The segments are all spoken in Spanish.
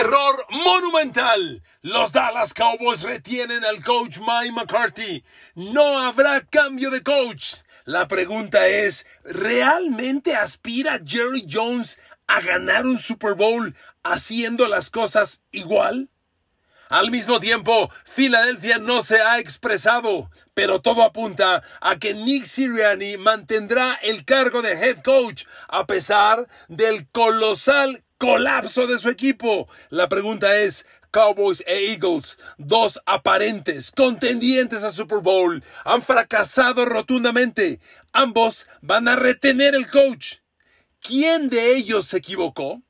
Error monumental. Los Dallas Cowboys retienen al coach Mike McCarthy. No habrá cambio de coach. La pregunta es, ¿realmente aspira Jerry Jones a ganar un Super Bowl haciendo las cosas igual? Al mismo tiempo, Filadelfia no se ha expresado, pero todo apunta a que Nick Sirianni mantendrá el cargo de head coach a pesar del colosal colapso de su equipo. La pregunta es, Cowboys e Eagles, dos aparentes contendientes a Super Bowl, han fracasado rotundamente. Ambos van a retener el coach. ¿Quién de ellos se equivocó?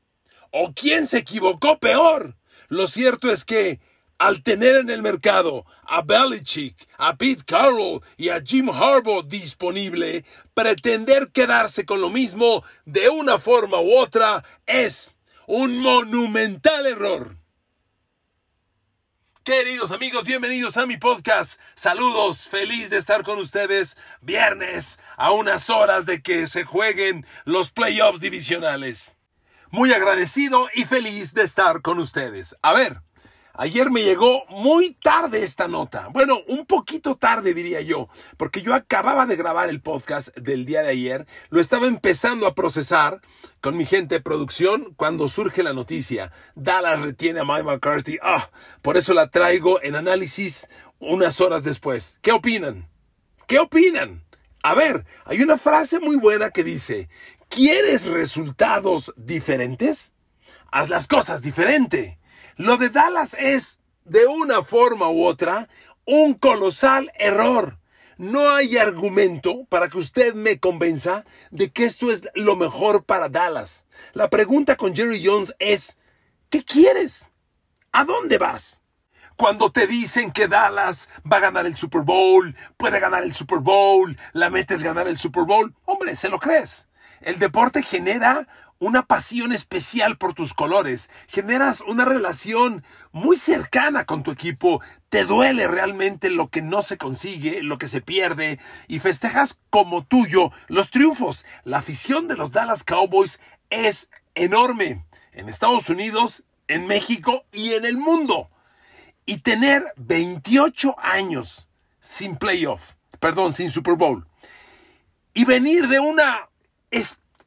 ¿O quién se equivocó peor? Lo cierto es que al tener en el mercado a Belichick, a Pete Carroll y a Jim Harbaugh disponible, pretender quedarse con lo mismo de una forma u otra es un monumental error. Queridos amigos, bienvenidos a mi podcast. Saludos, feliz de estar con ustedes viernes a unas horas de que se jueguen los playoffs divisionales. Muy agradecido y feliz de estar con ustedes. A ver, Ayer me llegó muy tarde esta nota. Bueno, un poquito tarde diría yo, porque yo acababa de grabar el podcast del día de ayer, lo estaba empezando a procesar con mi gente de producción cuando surge la noticia. Dallas retiene a Mike McCarthy. Ah, por eso la traigo en análisis unas horas después. ¿Qué opinan? ¿Qué opinan? A ver, hay una frase muy buena que dice, ¿quieres resultados diferentes? Haz las cosas diferente. Lo de Dallas es, de una forma u otra, un colosal error. No hay argumento para que usted me convenza de que esto es lo mejor para Dallas. La pregunta con Jerry Jones es, ¿qué quieres? ¿A dónde vas? Cuando te dicen que Dallas va a ganar el Super Bowl, puede ganar el Super Bowl, la metes ganar el Super Bowl, hombre, se lo crees. El deporte genera una pasión especial por tus colores, generas una relación muy cercana con tu equipo, te duele realmente lo que no se consigue, lo que se pierde, y festejas como tuyo los triunfos. La afición de los Dallas Cowboys es enorme en Estados Unidos, en México y en el mundo. Y tener 28 años sin playoff, perdón, sin Super Bowl, y venir de una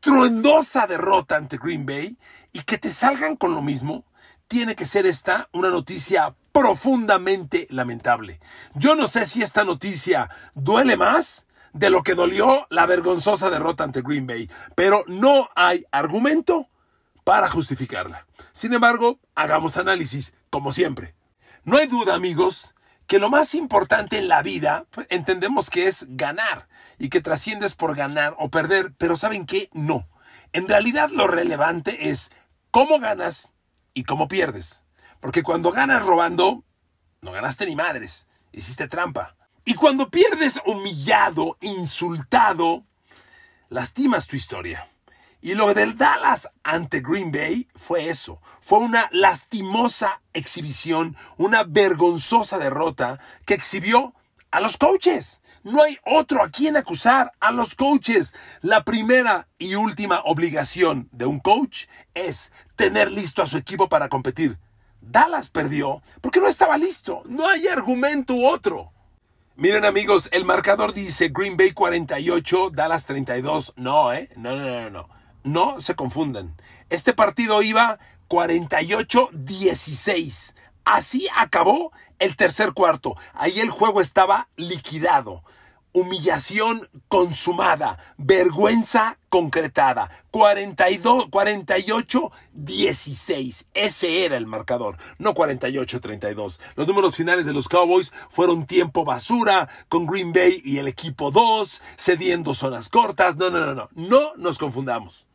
estruendosa derrota ante Green Bay y que te salgan con lo mismo, tiene que ser esta una noticia profundamente lamentable. Yo no sé si esta noticia duele más de lo que dolió la vergonzosa derrota ante Green Bay, pero no hay argumento para justificarla. Sin embargo, hagamos análisis, como siempre. No hay duda, amigos, que lo más importante en la vida pues, entendemos que es ganar y que trasciendes por ganar o perder, pero ¿saben qué? No. En realidad lo relevante es cómo ganas y cómo pierdes. Porque cuando ganas robando, no ganaste ni madres, hiciste trampa. Y cuando pierdes humillado, insultado, lastimas tu historia. Y lo del Dallas ante Green Bay fue eso. Fue una lastimosa exhibición, una vergonzosa derrota que exhibió a los coaches. No hay otro a quien acusar a los coaches. La primera y última obligación de un coach es tener listo a su equipo para competir. Dallas perdió porque no estaba listo. No hay argumento otro. Miren amigos, el marcador dice Green Bay 48, Dallas 32. No, ¿eh? No, no, no, no. No se confunden. Este partido iba 48-16. Así acabó el tercer cuarto. Ahí el juego estaba liquidado. Humillación consumada, vergüenza concretada. 42, 48, 16. Ese era el marcador, no 48, 32. Los números finales de los Cowboys fueron tiempo basura, con Green Bay y el equipo 2, cediendo zonas cortas. No, no, no, no. No nos confundamos.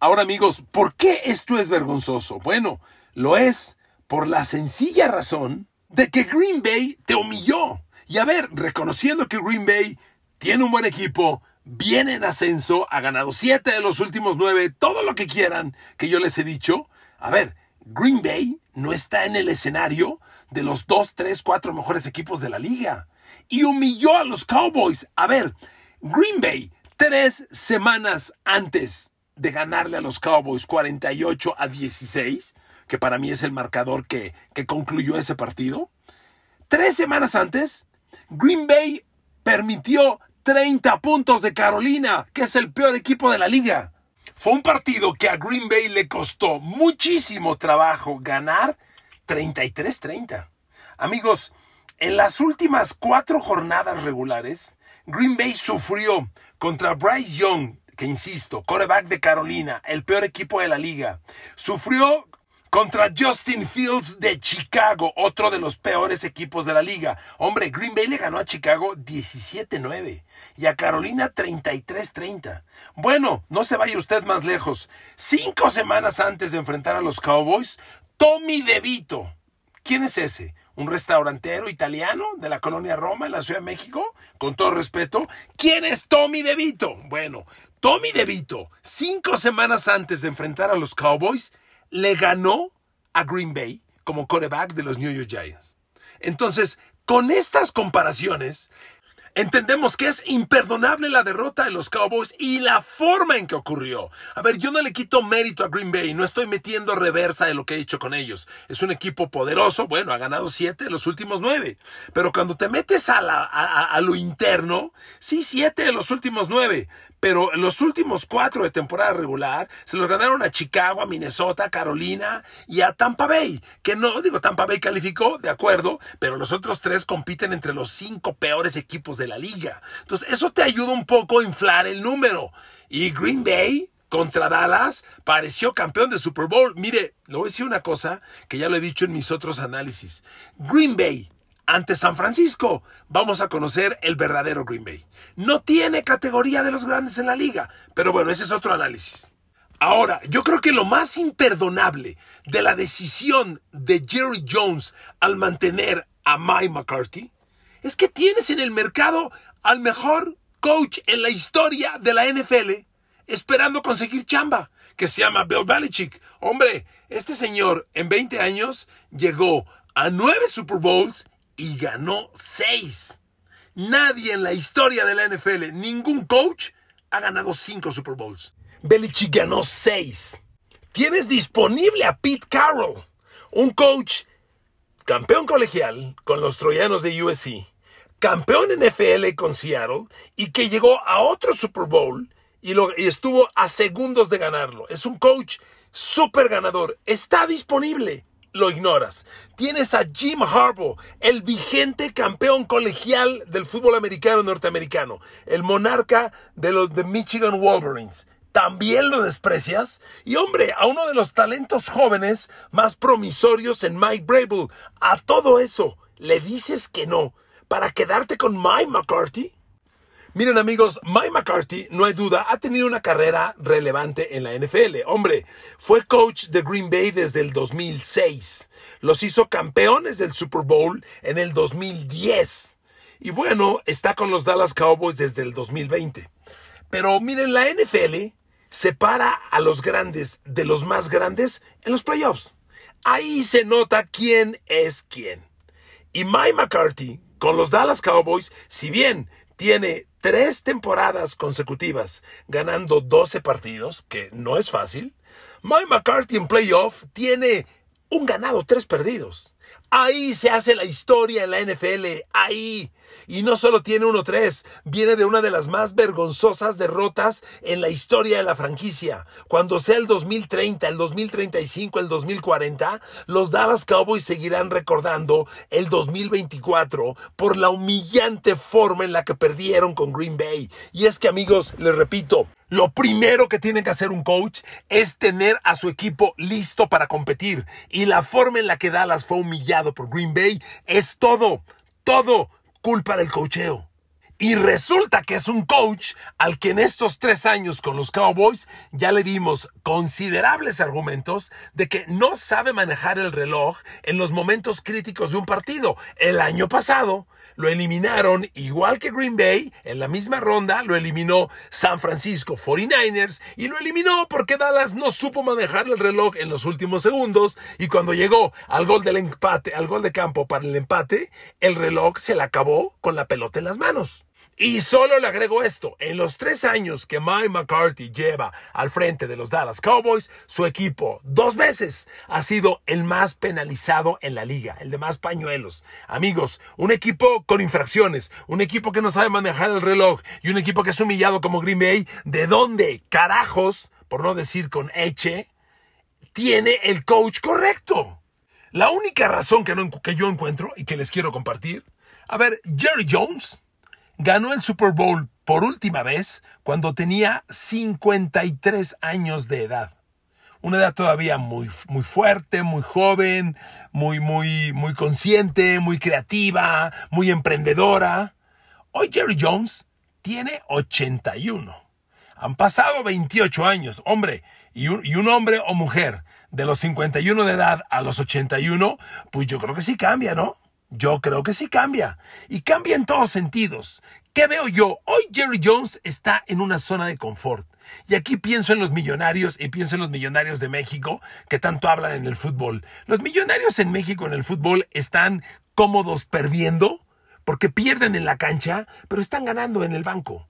Ahora amigos, ¿por qué esto es vergonzoso? Bueno, lo es por la sencilla razón de que Green Bay te humilló. Y a ver, reconociendo que Green Bay tiene un buen equipo, viene en ascenso, ha ganado siete de los últimos nueve, todo lo que quieran que yo les he dicho. A ver, Green Bay no está en el escenario de los dos, tres, cuatro mejores equipos de la liga. Y humilló a los Cowboys. A ver, Green Bay, tres semanas antes de ganarle a los Cowboys 48 a 16, que para mí es el marcador que, que concluyó ese partido. Tres semanas antes, Green Bay permitió 30 puntos de Carolina, que es el peor equipo de la liga. Fue un partido que a Green Bay le costó muchísimo trabajo ganar 33-30. Amigos, en las últimas cuatro jornadas regulares, Green Bay sufrió contra Bryce Young, que insisto, coreback de Carolina, el peor equipo de la liga, sufrió contra Justin Fields de Chicago, otro de los peores equipos de la liga. Hombre, Green Bay le ganó a Chicago 17-9 y a Carolina 33-30. Bueno, no se vaya usted más lejos. Cinco semanas antes de enfrentar a los Cowboys, Tommy DeVito. ¿Quién es ese? un restaurantero italiano de la colonia Roma en la Ciudad de México, con todo respeto. ¿Quién es Tommy DeVito? Bueno, Tommy DeVito, cinco semanas antes de enfrentar a los Cowboys, le ganó a Green Bay como coreback de los New York Giants. Entonces, con estas comparaciones, entendemos que es imperdonable la derrota de los Cowboys y la forma en que ocurrió. A ver, yo no le quito mérito a Green Bay, no estoy metiendo reversa de lo que he hecho con ellos. Es un equipo poderoso, bueno, ha ganado siete de los últimos nueve, pero cuando te metes a, lo interno, sí, siete de los últimos nueve, pero los últimos cuatro de temporada regular se los ganaron a Chicago, a Minnesota, Carolina y a Tampa Bay, que no digo Tampa Bay calificó, de acuerdo, pero los otros tres compiten entre los cinco peores equipos de la liga. Entonces eso te ayuda un poco a inflar el número. Y Green Bay contra Dallas pareció campeón de Super Bowl. Mire, le voy a decir una cosa que ya lo he dicho en mis otros análisis. Green Bay ante San Francisco, vamos a conocer el verdadero Green Bay. No tiene categoría de los grandes en la liga, pero bueno, ese es otro análisis. Ahora, yo creo que lo más imperdonable de la decisión de Jerry Jones al mantener a Mike McCarthy es que tienes en el mercado al mejor coach en la historia de la NFL esperando conseguir chamba, que se llama Bill Belichick. Hombre, este señor en 20 años llegó a nueve Super Bowls y ganó seis. Nadie en la historia de la NFL, ningún coach, ha ganado cinco Super Bowls. Belichick ganó seis. Tienes disponible a Pete Carroll, un coach campeón colegial con los troyanos de USC, campeón NFL con Seattle y que llegó a otro Super Bowl y, lo, y estuvo a segundos de ganarlo. Es un coach súper ganador. Está disponible lo ignoras. Tienes a Jim Harbaugh, el vigente campeón colegial del fútbol americano norteamericano, el monarca de los de Michigan Wolverines. También lo desprecias. Y hombre, a uno de los talentos jóvenes más promisorios en Mike Brable. A todo eso le dices que no para quedarte con Mike McCarthy. Miren amigos, Mike McCarthy, no hay duda, ha tenido una carrera relevante en la NFL. Hombre, fue coach de Green Bay desde el 2006. Los hizo campeones del Super Bowl en el 2010. Y bueno, está con los Dallas Cowboys desde el 2020. Pero miren, la NFL separa a los grandes de los más grandes en los playoffs. Ahí se nota quién es quién. Y Mike McCarthy, con los Dallas Cowboys, si bien tiene tres temporadas consecutivas ganando 12 partidos, que no es fácil. Mike McCarthy en playoff tiene un ganado, tres perdidos. Ahí se hace la historia en la NFL, ahí. Y no solo tiene 1-3, viene de una de las más vergonzosas derrotas en la historia de la franquicia. Cuando sea el 2030, el 2035, el 2040, los Dallas Cowboys seguirán recordando el 2024 por la humillante forma en la que perdieron con Green Bay. Y es que amigos, les repito, lo primero que tiene que hacer un coach es tener a su equipo listo para competir. Y la forma en la que Dallas fue humillante por Green Bay, es todo, todo culpa del cocheo. Y resulta que es un coach al que en estos tres años con los Cowboys ya le dimos considerables argumentos de que no sabe manejar el reloj en los momentos críticos de un partido. El año pasado lo eliminaron, igual que Green Bay, en la misma ronda lo eliminó San Francisco 49ers y lo eliminó porque Dallas no supo manejar el reloj en los últimos segundos y cuando llegó al gol del empate, al gol de campo para el empate, el reloj se le acabó con la pelota en las manos. Y solo le agrego esto, en los tres años que Mike McCarthy lleva al frente de los Dallas Cowboys, su equipo dos veces ha sido el más penalizado en la liga, el de más pañuelos. Amigos, un equipo con infracciones, un equipo que no sabe manejar el reloj y un equipo que es humillado como Green Bay, ¿de dónde carajos, por no decir con Eche, tiene el coach correcto? La única razón que, no, que yo encuentro y que les quiero compartir, a ver, Jerry Jones ganó el Super Bowl por última vez cuando tenía 53 años de edad. Una edad todavía muy, muy fuerte, muy joven, muy, muy, muy consciente, muy creativa, muy emprendedora. Hoy Jerry Jones tiene 81. Han pasado 28 años, hombre, y un, y un hombre o mujer de los 51 de edad a los 81, pues yo creo que sí cambia, ¿no? Yo creo que sí cambia. Y cambia en todos sentidos. ¿Qué veo yo? Hoy Jerry Jones está en una zona de confort. Y aquí pienso en los millonarios y pienso en los millonarios de México que tanto hablan en el fútbol. Los millonarios en México en el fútbol están cómodos perdiendo porque pierden en la cancha, pero están ganando en el banco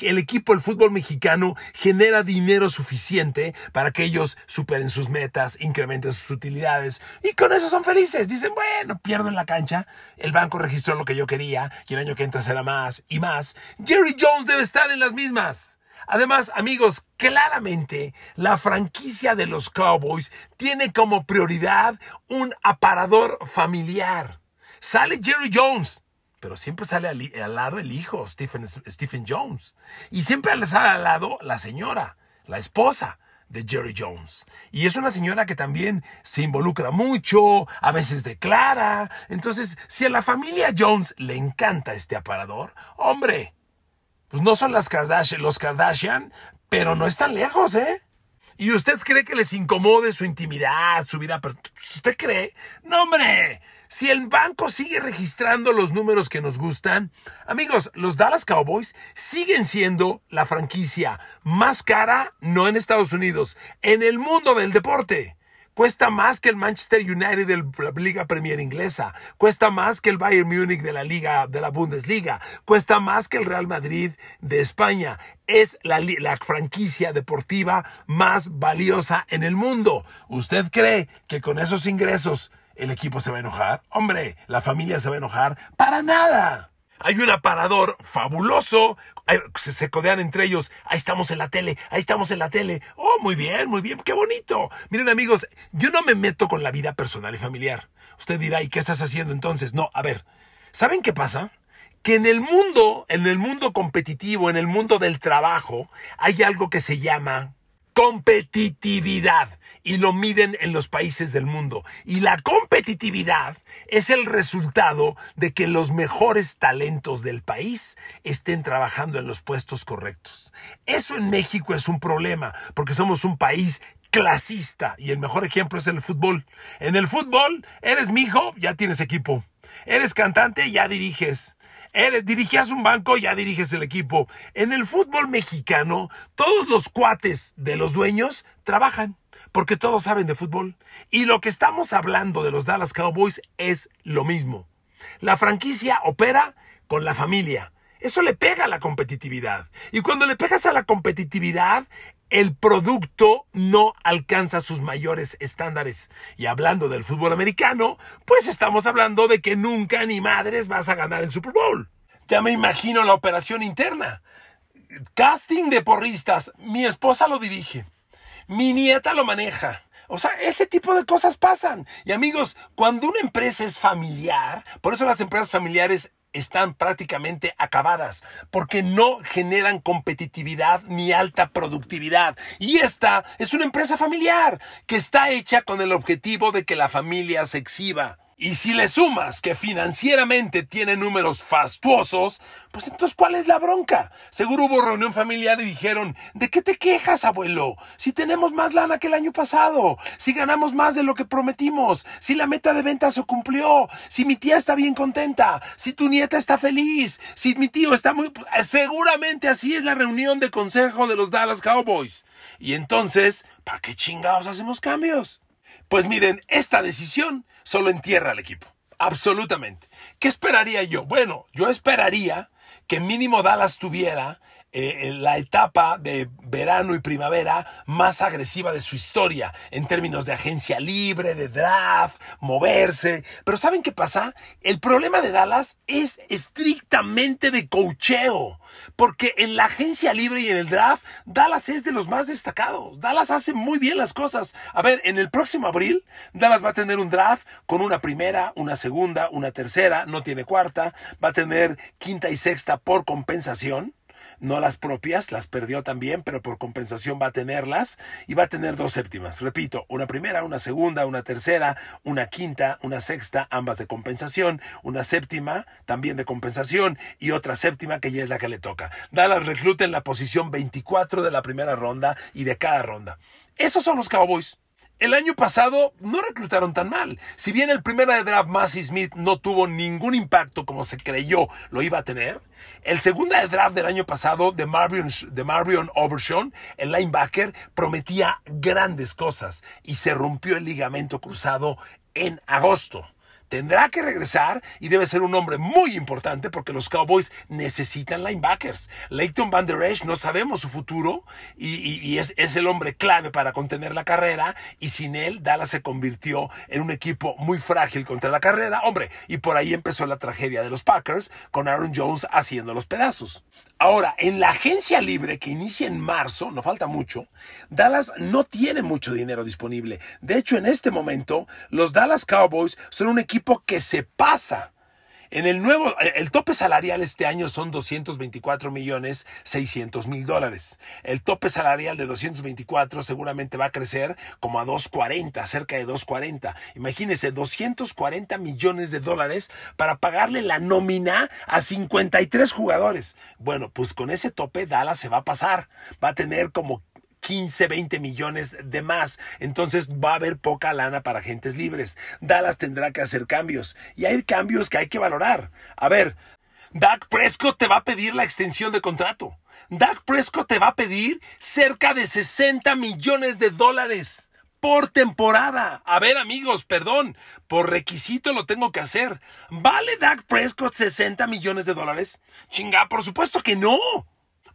el equipo del fútbol mexicano genera dinero suficiente para que ellos superen sus metas, incrementen sus utilidades y con eso son felices. Dicen, bueno, pierdo en la cancha, el banco registró lo que yo quería y el año que entra será más y más. Jerry Jones debe estar en las mismas. Además, amigos, claramente la franquicia de los Cowboys tiene como prioridad un aparador familiar. Sale Jerry Jones pero siempre sale al, lado el hijo, Stephen, Stephen, Jones. Y siempre sale al lado la señora, la esposa de Jerry Jones. Y es una señora que también se involucra mucho, a veces declara. Entonces, si a la familia Jones le encanta este aparador, hombre, pues no son las Kardashian, los Kardashian, pero no están lejos, ¿eh? ¿Y usted cree que les incomode su intimidad, su vida? ¿Usted cree? No, hombre. Si el banco sigue registrando los números que nos gustan, amigos, los Dallas Cowboys siguen siendo la franquicia más cara, no en Estados Unidos, en el mundo del deporte. Cuesta más que el Manchester United de la Liga Premier Inglesa. Cuesta más que el Bayern Munich de la Liga de la Bundesliga. Cuesta más que el Real Madrid de España. Es la franquicia deportiva más valiosa en el mundo. ¿Usted cree que con esos ingresos ¿El equipo se va a enojar? Hombre, la familia se va a enojar. Para nada. Hay un aparador fabuloso. Se, codean entre ellos. Ahí estamos en la tele. Ahí estamos en la tele. Oh, muy bien, muy bien. Qué bonito. Miren amigos, yo no me meto con la vida personal y familiar. Usted dirá, ¿y qué estás haciendo entonces? No, a ver. ¿Saben qué pasa? que en el mundo, en el mundo competitivo, en el mundo del trabajo, hay algo que se llama competitividad y lo miden en los países del mundo. Y la competitividad es el resultado de que los mejores talentos del país estén trabajando en los puestos correctos. Eso en México es un problema, porque somos un país clasista y el mejor ejemplo es el fútbol. En el fútbol, eres mi hijo, ya tienes equipo. Eres cantante, ya diriges. Eres, dirigías un banco, ya diriges el equipo. En el fútbol mexicano, todos los cuates de los dueños trabajan porque todos saben de fútbol. Y lo que estamos hablando de los Dallas Cowboys es lo mismo. La franquicia opera con la familia. Eso le pega a la competitividad. Y cuando le pegas a la competitividad, el producto no alcanza sus mayores estándares. Y hablando del fútbol americano, pues estamos hablando de que nunca ni madres vas a ganar el Super Bowl. Ya me imagino la operación interna. Casting de porristas. Mi esposa lo dirige mi nieta lo maneja. O sea, ese tipo de cosas pasan. Y amigos, cuando una empresa es familiar, por eso las empresas familiares están prácticamente acabadas porque no generan competitividad ni alta productividad. Y esta es una empresa familiar que está hecha con el objetivo de que la familia se exhiba. Y si le sumas que financieramente tiene números fastuosos, pues entonces ¿cuál es la bronca? Seguro hubo reunión familiar y dijeron, ¿de qué te quejas, abuelo? Si tenemos más lana que el año pasado, si ganamos más de lo que prometimos, si la meta de venta se cumplió, si mi tía está bien contenta, si tu nieta está feliz, si mi tío está muy... Seguramente así es la reunión de consejo de los Dallas Cowboys. Y entonces, ¿para qué chingados hacemos cambios? Pues miren, esta decisión solo entierra al equipo. Absolutamente. ¿Qué esperaría yo? Bueno, yo esperaría que mínimo Dallas tuviera eh, eh, la etapa de verano y primavera más agresiva de su historia, en términos de agencia libre, de draft, moverse. Pero ¿saben qué pasa? El problema de Dallas es estrictamente de cocheo, porque en la agencia libre y en el draft, Dallas es de los más destacados. Dallas hace muy bien las cosas. A ver, en el próximo abril, Dallas va a tener un draft con una primera, una segunda, una tercera, no tiene cuarta, va a tener quinta y sexta por compensación no las propias, las perdió también, pero por compensación va a tenerlas y va a tener dos séptimas. Repito, una primera, una segunda, una tercera, una quinta, una sexta, ambas de compensación, una séptima también de compensación y otra séptima que ya es la que le toca. al recluta en la posición 24 de la primera ronda y de cada ronda. Esos son los Cowboys el año pasado no reclutaron tan mal. Si bien el primer draft Massey Smith no tuvo ningún impacto como se creyó lo iba a tener, el segundo draft del año pasado de Marion de Marion Overshawn, el linebacker, prometía grandes cosas y se rompió el ligamento cruzado en agosto. Tendrá que regresar y debe ser un hombre muy importante porque los Cowboys necesitan linebackers. Leighton Van Der Esch no sabemos su futuro y, es, es, el hombre clave para contener la carrera y sin él Dallas se convirtió en un equipo muy frágil contra la carrera. Hombre, y por ahí empezó la tragedia de los Packers con Aaron Jones haciendo los pedazos. Ahora, en la agencia libre que inicia en marzo, no falta mucho, Dallas no tiene mucho dinero disponible. De hecho, en este momento, los Dallas Cowboys son un equipo que se pasa. En el nuevo, eh, el tope salarial este año son 224 millones 600 mil dólares. El tope salarial de 224 seguramente va a crecer como a 240, cerca de 240. Imagínense, 240 millones de dólares para pagarle la nómina a 53 jugadores. Bueno, pues con ese tope Dallas se va a pasar. Va a tener como 15, 20 millones de más. Entonces va a haber poca lana para agentes libres. Dallas tendrá que hacer cambios. Y hay cambios que hay que valorar. A ver, Dak Prescott te va a pedir la extensión de contrato. Dak Prescott te va a pedir cerca de 60 millones de dólares por temporada. A ver, amigos, perdón, por requisito lo tengo que hacer. ¿Vale Dak Prescott 60 millones de dólares? Chinga, por supuesto que no.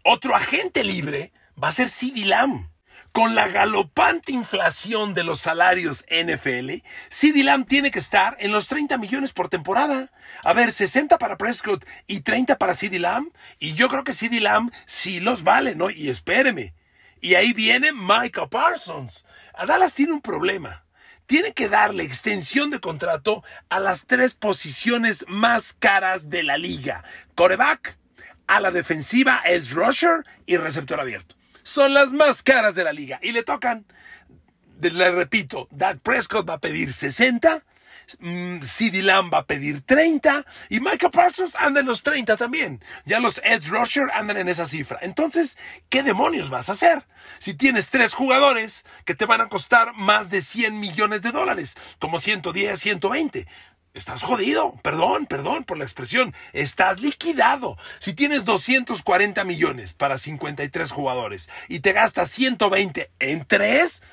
Otro agente libre va a ser Lamb. Con la galopante inflación de los salarios NFL, CD Lamb tiene que estar en los 30 millones por temporada. A ver, 60 para Prescott y 30 para CD Lamb. Y yo creo que CD Lamb sí los vale, ¿no? Y espéreme. Y ahí viene Michael Parsons. A Dallas tiene un problema tiene que darle extensión de contrato a las tres posiciones más caras de la liga. Coreback, a la defensiva es rusher y receptor abierto son las más caras de la liga. Y le tocan, le repito, Dak Prescott va a pedir 60. Mm, CD Lamb va a pedir 30 y Michael Parsons anda en los 30 también. Ya los Edge Rusher andan en esa cifra. Entonces, ¿qué demonios vas a hacer? Si tienes tres jugadores que te van a costar más de 100 millones de dólares, como 110, 120, estás jodido, perdón, perdón por la expresión, estás liquidado. Si tienes 240 millones para 53 jugadores y te gastas 120 en 3,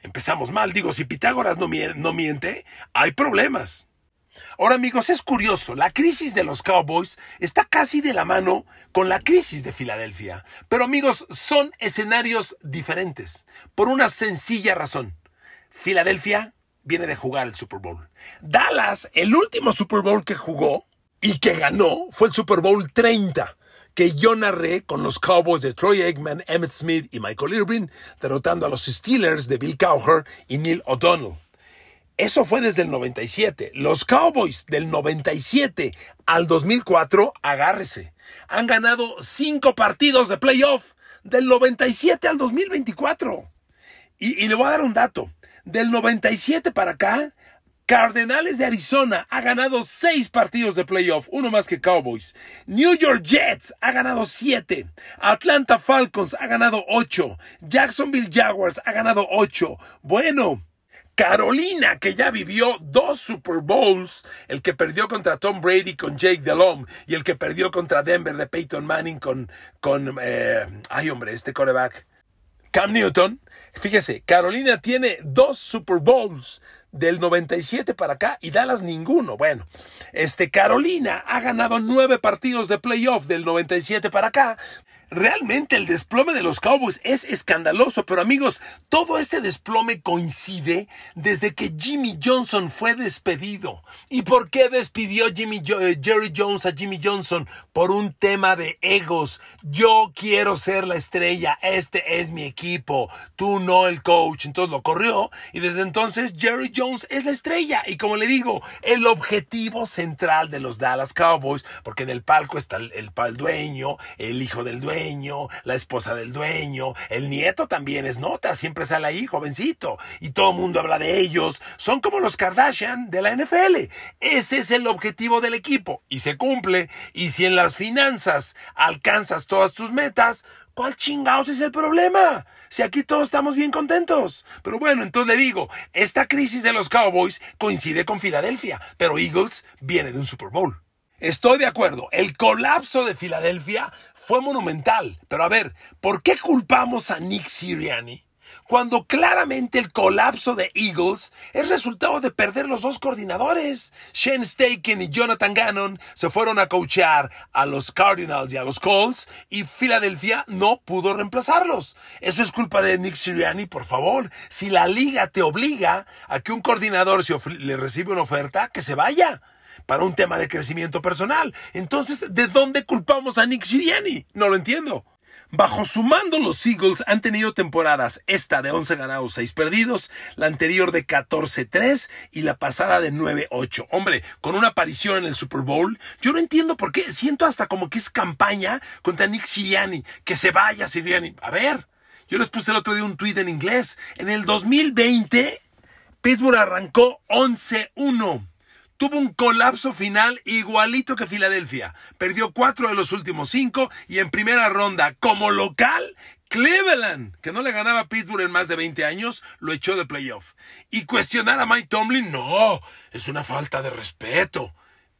empezamos mal. Digo, si Pitágoras no, no miente, hay problemas. Ahora amigos, es curioso, la crisis de los Cowboys está casi de la mano con la crisis de Filadelfia. Pero amigos, son escenarios diferentes, por una sencilla razón. Filadelfia viene de jugar el Super Bowl. Dallas, el último Super Bowl que jugó y que ganó fue el Super Bowl 30, que yo narré con los Cowboys de Troy Eggman, Emmett Smith y Michael Irvin, derrotando a los Steelers de Bill Cowher y Neil O'Donnell. Eso fue desde el 97. Los Cowboys del 97 al 2004, agárrese, han ganado cinco partidos de playoff del 97 al 2024. y le voy a dar un dato. Del 97 para acá, Cardenales de Arizona ha ganado seis partidos de playoff, uno más que Cowboys. New York Jets ha ganado siete. Atlanta Falcons ha ganado ocho. Jacksonville Jaguars ha ganado ocho. Bueno, Carolina, que ya vivió dos Super Bowls, el que perdió contra Tom Brady con Jake Delhomme y el que perdió contra Denver de Peyton Manning con, con eh, ay hombre, este coreback, Cam Newton. Fíjese, Carolina tiene dos Super Bowls del 97 para acá y Dallas ninguno. Bueno, este Carolina ha ganado nueve partidos de playoff del 97 para acá. Realmente el desplome de los Cowboys es escandaloso, pero amigos, todo este desplome coincide desde que Jimmy Johnson fue despedido. ¿Y por qué despidió Jimmy eh, Jerry Jones a Jimmy Johnson? Por un tema de egos. Yo quiero ser la estrella, este es mi equipo, tú no el coach. Entonces lo corrió y desde entonces Jerry Jones es la estrella. Y como le digo, el objetivo central de los Dallas Cowboys, porque en el palco está el, el dueño, el hijo del dueño, la esposa del dueño, el nieto también es nota, siempre sale ahí, jovencito, y todo el mundo habla de ellos. Son como los Kardashian de la NFL. Ese es el objetivo del equipo y se cumple. Y si en las finanzas alcanzas todas tus metas, ¿Cuál chingados es el problema? Si aquí todos estamos bien contentos. Pero bueno, entonces le digo, esta crisis de los Cowboys coincide con Filadelfia, pero Eagles viene de un Super Bowl. Estoy de acuerdo, el colapso de Filadelfia fue monumental. Pero a ver, ¿por qué culpamos a Nick Siriani? Cuando claramente el colapso de Eagles es resultado de perder los dos coordinadores. Shane Staken y Jonathan Gannon se fueron a coachear a los Cardinals y a los Colts y Filadelfia no pudo reemplazarlos. Eso es culpa de Nick Sirianni, por favor. Si la liga te obliga a que un coordinador, le recibe una oferta, que se vaya para un tema de crecimiento personal. Entonces, ¿de dónde culpamos a Nick Sirianni? No lo entiendo. Bajo su mando, los Eagles han tenido temporadas, esta de 11 ganados, 6 perdidos, la anterior de 14-3 y la pasada de 9-8. Hombre, con una aparición en el Super Bowl, yo no entiendo por qué, siento hasta como que es campaña contra Nick Sirianni. que se vaya Sirianni. A ver, yo les puse el otro día un tweet en inglés. En el 2020, Pittsburgh arrancó 11-1 tuvo un colapso final igualito que Filadelfia. Perdió cuatro de los últimos cinco y en primera ronda, como local, Cleveland, que no le ganaba a Pittsburgh en más de 20 años, lo echó de playoff. Y cuestionar a Mike Tomlin, no, es una falta de respeto.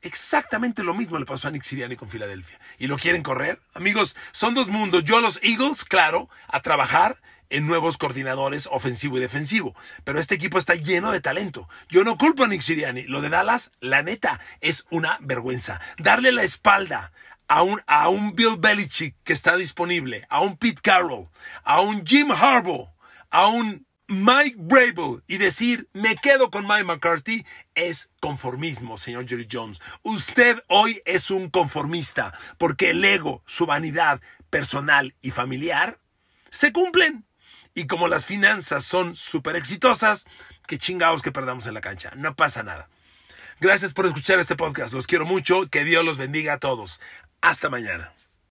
Exactamente lo mismo le pasó a Nick Sirianni con Filadelfia. ¿Y lo quieren correr? Amigos, son dos mundos. Yo a los Eagles, claro, a trabajar en nuevos coordinadores ofensivo y defensivo. Pero este equipo está lleno de talento. Yo no culpo a Nick Siriani. Lo de Dallas, la neta, es una vergüenza. Darle la espalda a un, a un Bill Belichick que está disponible, a un Pete Carroll, a un Jim Harbaugh, a un Mike Brable y decir me quedo con Mike McCarthy es conformismo, señor Jerry Jones. Usted hoy es un conformista porque el ego, su vanidad personal y familiar se cumplen. Y como las finanzas son súper exitosas, que chingados que perdamos en la cancha. No pasa nada. Gracias por escuchar este podcast. Los quiero mucho. Que Dios los bendiga a todos. Hasta mañana.